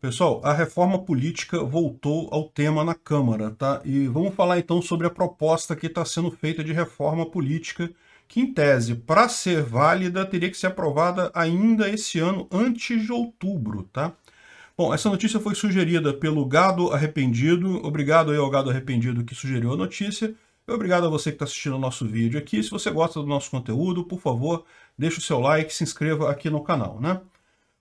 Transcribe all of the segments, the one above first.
Pessoal, a reforma política voltou ao tema na Câmara, tá? E vamos falar então sobre a proposta que está sendo feita de reforma política, que em tese, para ser válida, teria que ser aprovada ainda esse ano, antes de outubro, tá? Bom, essa notícia foi sugerida pelo Gado Arrependido. Obrigado aí ao Gado Arrependido que sugeriu a notícia. obrigado a você que está assistindo o nosso vídeo aqui. Se você gosta do nosso conteúdo, por favor, deixe o seu like, se inscreva aqui no canal, né?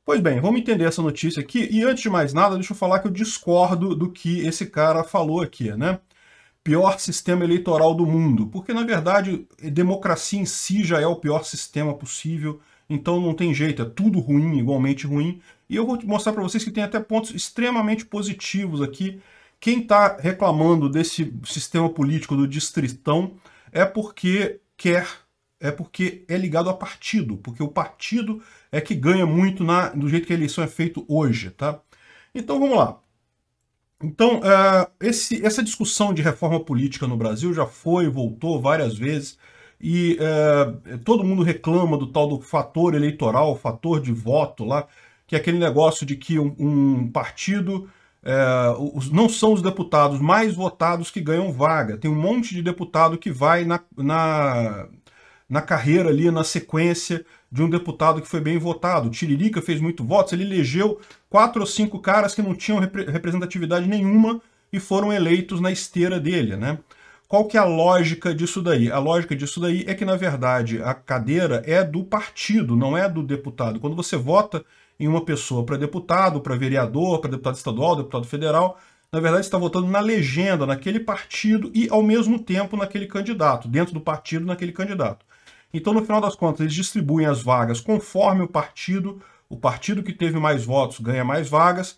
Pois bem, vamos entender essa notícia aqui. E antes de mais nada, deixa eu falar que eu discordo do que esse cara falou aqui, né? Pior sistema eleitoral do mundo. Porque, na verdade, democracia em si já é o pior sistema possível. Então não tem jeito, é tudo ruim, igualmente ruim. E eu vou mostrar para vocês que tem até pontos extremamente positivos aqui. Quem está reclamando desse sistema político do distritão é porque quer é porque é ligado a partido, porque o partido é que ganha muito na, do jeito que a eleição é feita hoje, tá? Então vamos lá. Então, é, esse, essa discussão de reforma política no Brasil já foi, voltou várias vezes, e é, todo mundo reclama do tal do fator eleitoral, fator de voto lá, que é aquele negócio de que um, um partido é, os, não são os deputados mais votados que ganham vaga. Tem um monte de deputado que vai na, na, na carreira ali, na sequência de um deputado que foi bem votado. O Tiririca fez muito votos, ele elegeu quatro ou cinco caras que não tinham repre representatividade nenhuma e foram eleitos na esteira dele, né? Qual que é a lógica disso daí? A lógica disso daí é que, na verdade, a cadeira é do partido, não é do deputado. Quando você vota em uma pessoa para deputado, para vereador, para deputado estadual, deputado federal, na verdade, está votando na legenda, naquele partido e, ao mesmo tempo, naquele candidato, dentro do partido, naquele candidato. Então, no final das contas, eles distribuem as vagas conforme o partido, o partido que teve mais votos ganha mais vagas,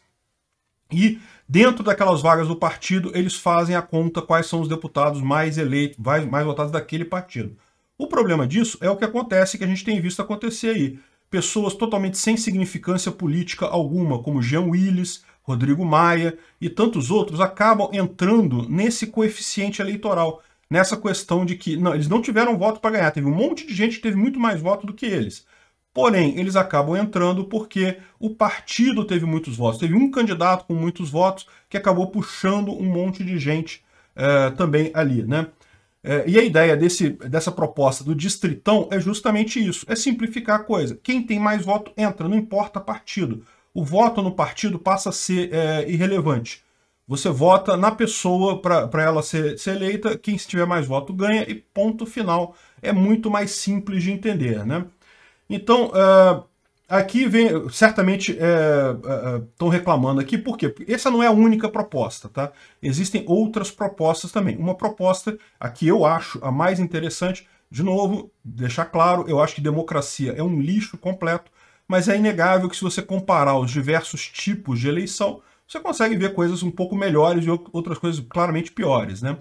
e dentro daquelas vagas do partido, eles fazem a conta quais são os deputados mais eleitos, mais, mais votados daquele partido. O problema disso é o que acontece, que a gente tem visto acontecer aí. Pessoas totalmente sem significância política alguma, como Jean Willis, Rodrigo Maia e tantos outros acabam entrando nesse coeficiente eleitoral, nessa questão de que não, eles não tiveram voto para ganhar, teve um monte de gente que teve muito mais voto do que eles. Porém, eles acabam entrando porque o partido teve muitos votos. Teve um candidato com muitos votos que acabou puxando um monte de gente eh, também ali, né? Eh, e a ideia desse, dessa proposta do distritão é justamente isso: é simplificar a coisa. Quem tem mais voto entra, não importa partido o voto no partido passa a ser é, irrelevante. Você vota na pessoa para ela ser, ser, eleita, quem tiver mais voto ganha e ponto final. É muito mais simples de entender, né? Então, é, aqui vem, certamente estão é, é, reclamando aqui, por quê? Porque essa não é a única proposta, tá? Existem outras propostas também. Uma proposta, a que eu acho a mais interessante, de novo, deixar claro, eu acho que democracia é um lixo completo, mas é inegável que se você comparar os diversos tipos de eleição, você consegue ver coisas um pouco melhores e outras coisas claramente piores, né?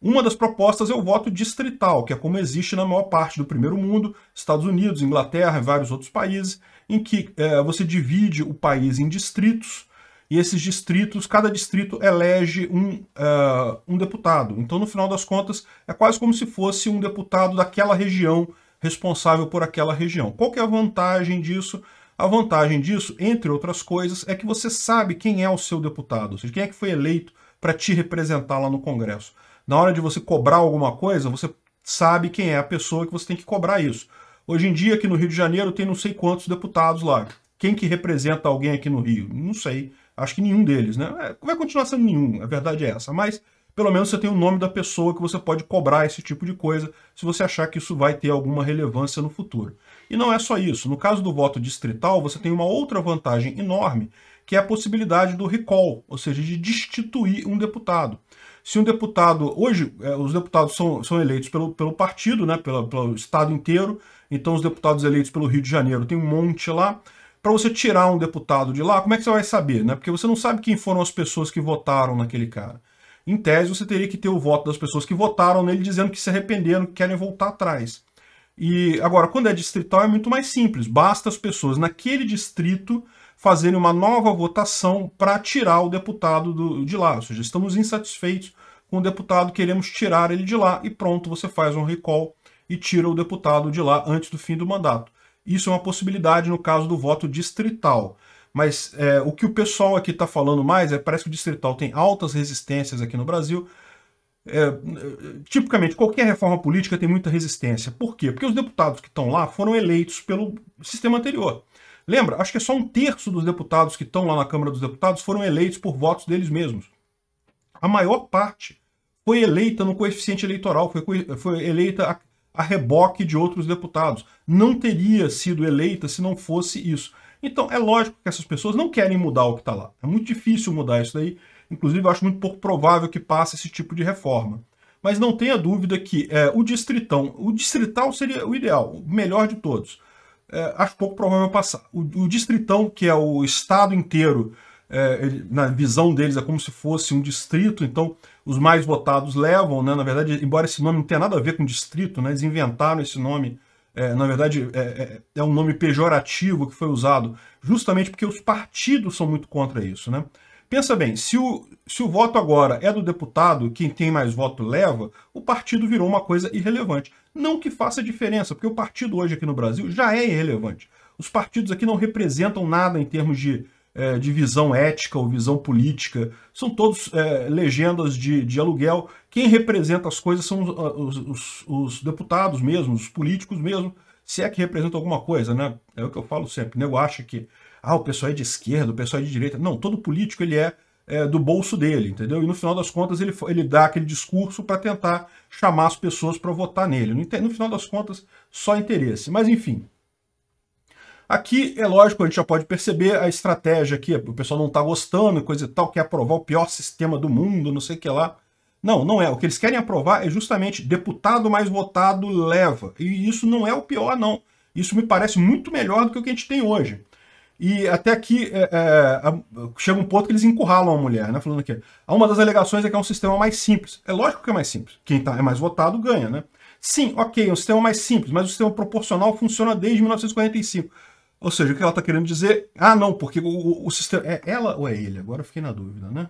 Uma das propostas é o voto distrital, que é como existe na maior parte do primeiro mundo, Estados Unidos, Inglaterra e vários outros países, em que é, você divide o país em distritos, e esses distritos, cada distrito elege um, uh, um deputado. Então, no final das contas, é quase como se fosse um deputado daquela região responsável por aquela região. Qual que é a vantagem disso? A vantagem disso, entre outras coisas, é que você sabe quem é o seu deputado, ou seja, quem é que foi eleito para te representar lá no Congresso. Na hora de você cobrar alguma coisa, você sabe quem é a pessoa que você tem que cobrar isso. Hoje em dia, aqui no Rio de Janeiro, tem não sei quantos deputados lá. Quem que representa alguém aqui no Rio? Não sei. Acho que nenhum deles, né? É, vai continuar sendo nenhum, a verdade é essa. Mas pelo menos você tem o nome da pessoa que você pode cobrar esse tipo de coisa, se você achar que isso vai ter alguma relevância no futuro. E não é só isso. No caso do voto distrital, você tem uma outra vantagem enorme, que é a possibilidade do recall, ou seja, de destituir um deputado. Se um deputado. Hoje, eh, os deputados são, são eleitos pelo, pelo partido, né, pelo, pelo estado inteiro, então os deputados eleitos pelo Rio de Janeiro tem um monte lá para você tirar um deputado de lá, como é que você vai saber, né? Porque você não sabe quem foram as pessoas que votaram naquele cara. Em tese, você teria que ter o voto das pessoas que votaram nele dizendo que se arrependeram, que querem voltar atrás. E agora, quando é distrital, é muito mais simples. Basta as pessoas naquele distrito fazerem uma nova votação para tirar o deputado do, de lá. Ou seja, estamos insatisfeitos com o deputado, queremos tirar ele de lá e pronto, você faz um recall e tira o deputado de lá antes do fim do mandato. Isso é uma possibilidade no caso do voto distrital mas é, o que o pessoal aqui está falando mais é parece que o distrital tem altas resistências aqui no Brasil. É, tipicamente, qualquer reforma política tem muita resistência. Por quê? Porque os deputados que estão lá foram eleitos pelo sistema anterior. Lembra? Acho que é só um terço dos deputados que estão lá na Câmara dos Deputados foram eleitos por votos deles mesmos. A maior parte foi eleita no coeficiente eleitoral, foi, foi eleita a, a reboque de outros deputados. Não teria sido eleita se não fosse isso. Então, é lógico que essas pessoas não querem mudar o que está lá. É muito difícil mudar isso daí. Inclusive, eu acho muito pouco provável que passe esse tipo de reforma. Mas não tenha dúvida que é, o distritão, o distrital seria o ideal, o melhor de todos. É, acho pouco provável passar. O, o, distritão, que é o estado inteiro, é, ele, na visão deles é como se fosse um distrito, então os mais votados levam, né? Na verdade, embora esse nome não tenha nada a ver com distrito, né? Eles inventaram esse nome é, na verdade, é, é, é, um nome pejorativo que foi usado, justamente porque os partidos são muito contra isso. Né? Pensa bem, se o, se o voto agora é do deputado, quem tem mais voto leva, o partido virou uma coisa irrelevante. Não que faça diferença, porque o partido hoje aqui no Brasil já é irrelevante. Os partidos aqui não representam nada em termos de é, de visão ética ou visão política. São todos é, legendas de, de, aluguel. Quem representa as coisas são os, os, os deputados mesmo, os políticos mesmo, se é que representam alguma coisa, né? É o que eu falo sempre. Né? Eu acho que ah, o pessoal é de esquerda, o pessoal é de direita. Não, todo político ele é, é do bolso dele, entendeu? E no final das contas ele, ele dá aquele discurso para tentar chamar as pessoas para votar nele. No, no final das contas, só interesse. Mas enfim, Aqui, é lógico, a gente já pode perceber a estratégia aqui. O pessoal não está gostando, coisa e tal, quer aprovar o pior sistema do mundo, não sei o que lá. Não, não é. O que eles querem aprovar é justamente deputado mais votado leva. E isso não é o pior, não. Isso me parece muito melhor do que o que a gente tem hoje. E até aqui é, é, chega um ponto que eles encurralam a mulher, né? Falando aqui. Uma das alegações é que é um sistema mais simples. É lógico que é mais simples. Quem tá, é mais votado ganha, né? Sim, ok, é um sistema mais simples, mas o sistema proporcional funciona desde 1945. Ou seja, o que ela está querendo dizer? Ah, não, porque o, o, o, sistema. É ela ou é ele? Agora eu fiquei na dúvida, né?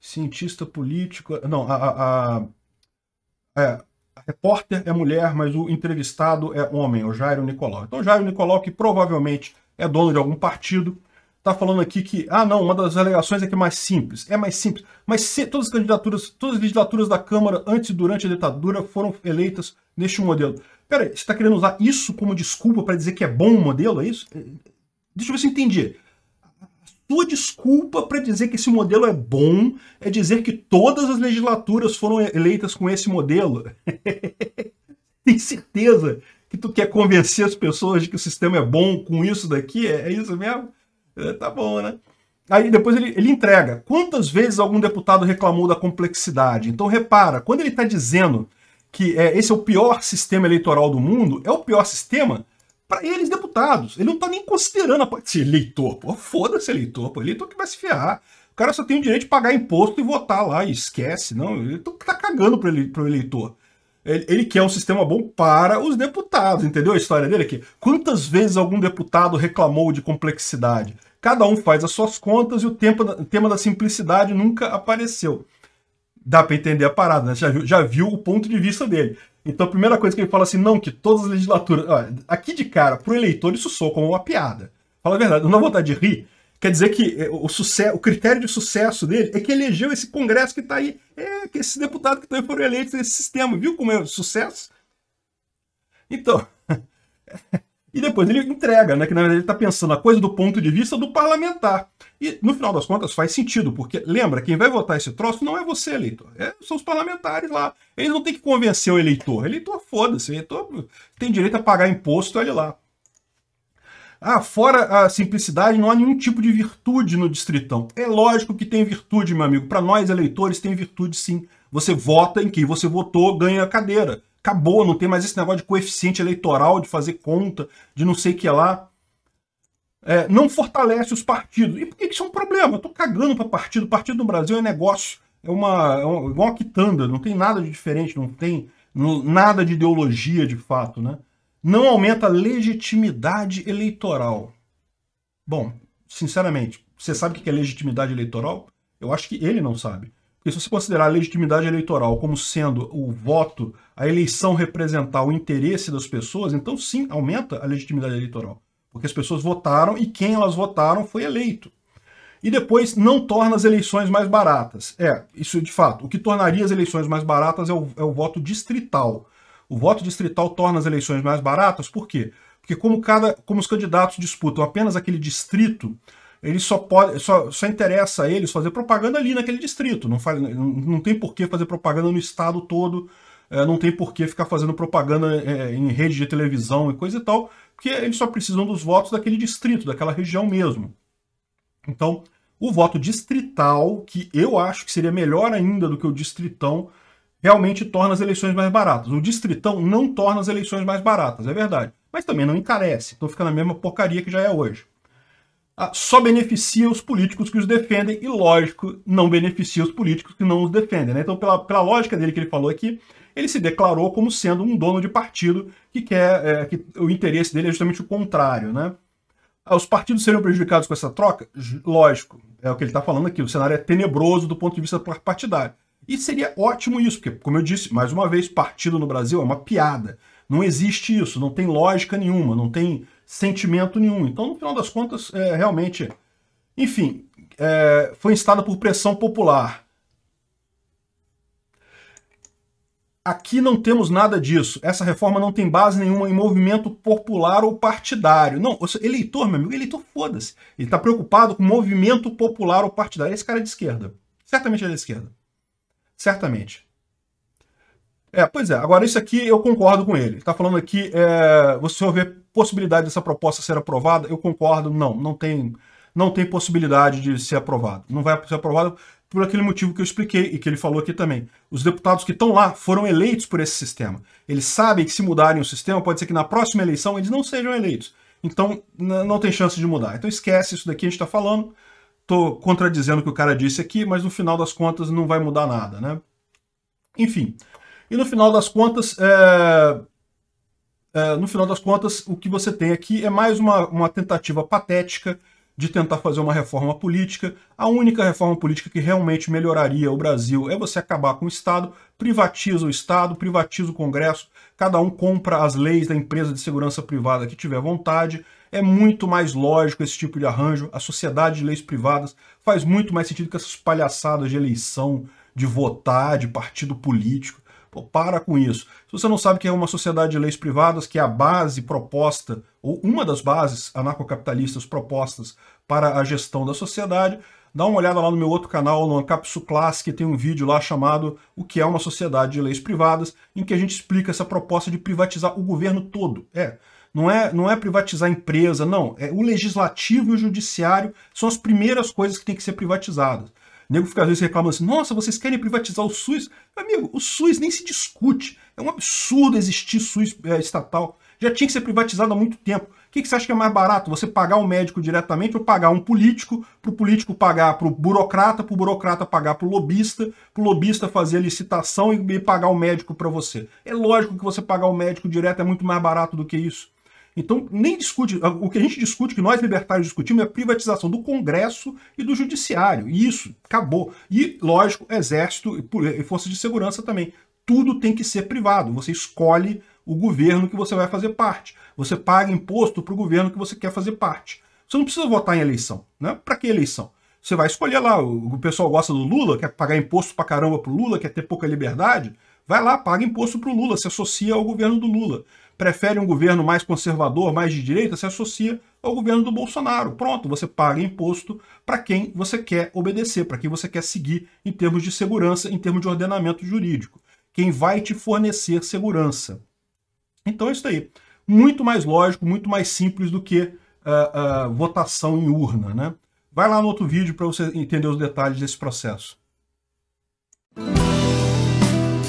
Cientista político. Não, a, a, a, é, a repórter é mulher, mas o entrevistado é homem, é o Jairo Nicolau. Então, o Jairo Nicolau, que provavelmente é dono de algum partido, está falando aqui que, ah, não, uma das alegações é que é mais simples. É mais simples. Mas se todas as candidaturas, todas as legislaturas da Câmara antes e durante a ditadura foram eleitas neste modelo. Peraí, você está querendo usar isso como desculpa para dizer que é bom o modelo, é isso? Deixa eu ver se eu entendi. A sua desculpa para dizer que esse modelo é bom é dizer que todas as legislaturas foram eleitas com esse modelo. Tem certeza que tu quer convencer as pessoas de que o sistema é bom com isso daqui? É, é, isso mesmo? É, tá bom, né? Aí depois ele, ele entrega. Quantas vezes algum deputado reclamou da complexidade? Então repara, quando ele está dizendo que é, esse é o pior sistema eleitoral do mundo, é o pior sistema para eles, deputados. Ele não está nem considerando a parte de eleitor, pô. Foda-se eleitor, pô. Eleitor que vai se ferrar. O cara só tem o direito de pagar imposto e votar lá e esquece. Não, ele tá, tá cagando para ele, o eleitor. Ele, ele, quer um sistema bom para os deputados, entendeu a história dele aqui? Quantas vezes algum deputado reclamou de complexidade? Cada um faz as suas contas e o, tempo, o tema da simplicidade nunca apareceu dá para entender a parada, né? Já viu, já viu o ponto de vista dele. Então a primeira coisa que ele fala assim, não, que todas as legislaturas. Olha, aqui de cara, pro eleitor, isso soa como uma piada. Fala a verdade, não dá vontade de rir. Quer dizer que eh, o, sucesso, o critério de sucesso dele é que elegeu esse Congresso que está aí, é, que esses deputados que estão tá aí foram eleitos nesse sistema, viu como é o sucesso? Então, E depois ele entrega, né? Que na verdade ele está pensando a coisa do ponto de vista do parlamentar. E no final das contas faz sentido, porque lembra, quem vai votar esse troço não é você, eleitor. É, são os parlamentares lá. Eles não têm que convencer o eleitor. Eleitor, foda-se. Eleitor tem direito a pagar imposto, ali lá. Ah, fora a simplicidade, não há nenhum tipo de virtude no distritão. É lógico que tem virtude, meu amigo. Para nós, eleitores, tem virtude sim. Você vota em quem você votou, ganha a cadeira. Acabou, não tem mais esse negócio de coeficiente eleitoral, de fazer conta, de não sei o que lá. É, não fortalece os partidos. E por que isso é um problema? Eu tô cagando para partido. Partido no Brasil é negócio, é uma, é uma, quitanda, não tem nada de diferente, não tem nada de ideologia de fato, né? Não aumenta a legitimidade eleitoral. Bom, sinceramente, você sabe o que é legitimidade eleitoral? Eu acho que ele não sabe. Porque se você considerar a legitimidade eleitoral como sendo o voto, a eleição representar o interesse das pessoas, então sim, aumenta a legitimidade eleitoral. Porque as pessoas votaram e quem elas votaram foi eleito. E depois, não torna as eleições mais baratas. É, isso de fato. O que tornaria as eleições mais baratas é o, é o voto distrital. O voto distrital torna as eleições mais baratas, por quê? Porque como, cada, como os candidatos disputam apenas aquele distrito, ele só pode, só, só interessa a eles fazer propaganda ali naquele distrito. Não, faz, não, não tem por que fazer propaganda no estado todo, é, não tem por que ficar fazendo propaganda é, em rede de televisão e coisa e tal, porque eles só precisam dos votos daquele distrito, daquela região mesmo. Então, o voto distrital, que eu acho que seria melhor ainda do que o distritão, realmente torna as eleições mais baratas. O distritão não torna as eleições mais baratas, é verdade. Mas também não encarece, então fica na mesma porcaria que já é hoje. Ah, só beneficia os políticos que os defendem e, lógico, não beneficia os políticos que não os defendem. Né? Então, pela, pela lógica dele que ele falou aqui, ele se declarou como sendo um dono de partido que quer é, que o interesse dele é justamente o contrário, né? Ah, os partidos seriam prejudicados com essa troca? Lógico, é o que ele está falando aqui. O cenário é tenebroso do ponto de vista partidário. E seria ótimo isso, porque, como eu disse, mais uma vez, partido no Brasil é uma piada. Não existe isso, não tem lógica nenhuma, não tem sentimento nenhum. Então, no final das contas, é, realmente, enfim, é, foi instada por pressão popular. Aqui não temos nada disso. Essa reforma não tem base nenhuma em movimento popular ou partidário. Não, eleitor, meu amigo, eleitor, foda-se. Ele está preocupado com movimento popular ou partidário. Esse cara é de esquerda. Certamente é de esquerda. Certamente. É, pois é. Agora, isso aqui eu concordo com ele. Está falando aqui, é, você vê possibilidade dessa proposta ser aprovada? Eu concordo, não. Não tem, não tem possibilidade de ser aprovado. Não vai ser aprovado por aquele motivo que eu expliquei e que ele falou aqui também. Os deputados que estão lá foram eleitos por esse sistema. Eles sabem que se mudarem o sistema, pode ser que na próxima eleição eles não sejam eleitos. Então, não tem chance de mudar. Então, esquece isso daqui, a gente está falando. Estou contradizendo o que o cara disse aqui, mas no final das contas não vai mudar nada, né? Enfim, e no final das contas, é, é, no final das contas, o que você tem aqui é mais uma, uma tentativa patética de tentar fazer uma reforma política. A única reforma política que realmente melhoraria o Brasil é você acabar com o Estado, privatiza o Estado, privatiza o Congresso, cada um compra as leis da empresa de segurança privada que tiver vontade. É muito mais lógico esse tipo de arranjo. A sociedade de leis privadas faz muito mais sentido que essas palhaçadas de eleição, de votar, de partido político. Pô, para com isso. Se você não sabe que é uma sociedade de leis privadas, que é a base proposta, ou uma das bases anarcocapitalistas propostas para a gestão da sociedade, dá uma olhada lá no meu outro canal, no Ancapsu Classic, que tem um vídeo lá chamado O que é uma sociedade de leis privadas, em que a gente explica essa proposta de privatizar o governo todo. É, não é, não é privatizar a empresa, não. É o legislativo e o judiciário são as primeiras coisas que têm que ser privatizadas nego fica às vezes reclamando assim: nossa, vocês querem privatizar o SUS? Meu amigo, o SUS nem se discute. É um absurdo existir SUS é, estatal. Já tinha que ser privatizado há muito tempo. O que, que, você acha que é mais barato? Você pagar um médico diretamente ou pagar um político, para o político pagar para o burocrata, para o burocrata pagar para o lobista, para o lobista fazer a licitação e pagar o médico para você. É lógico que você pagar o médico direto é muito mais barato do que isso. Então, nem discute. O que a gente discute, que nós libertários discutimos, é a privatização do Congresso e do Judiciário. E isso, acabou. E, lógico, Exército e Forças de Segurança também. Tudo tem que ser privado. Você escolhe o governo que você vai fazer parte. Você paga imposto para o governo que você quer fazer parte. Você não precisa votar em eleição. Né? Para que eleição? Você vai escolher lá. O pessoal gosta do Lula, quer pagar imposto para caramba para o Lula, quer ter pouca liberdade. Vai lá, paga imposto para o Lula, se associa ao governo do Lula prefere um governo mais conservador, mais de direita, se associa ao governo do Bolsonaro. Pronto, você paga imposto para quem você quer obedecer, para quem você quer seguir em termos de segurança, em termos de ordenamento jurídico. Quem vai te fornecer segurança. Então é isso aí. Muito mais lógico, muito mais simples do que uh, uh, votação em urna. Né? Vai lá no outro vídeo para você entender os detalhes desse processo.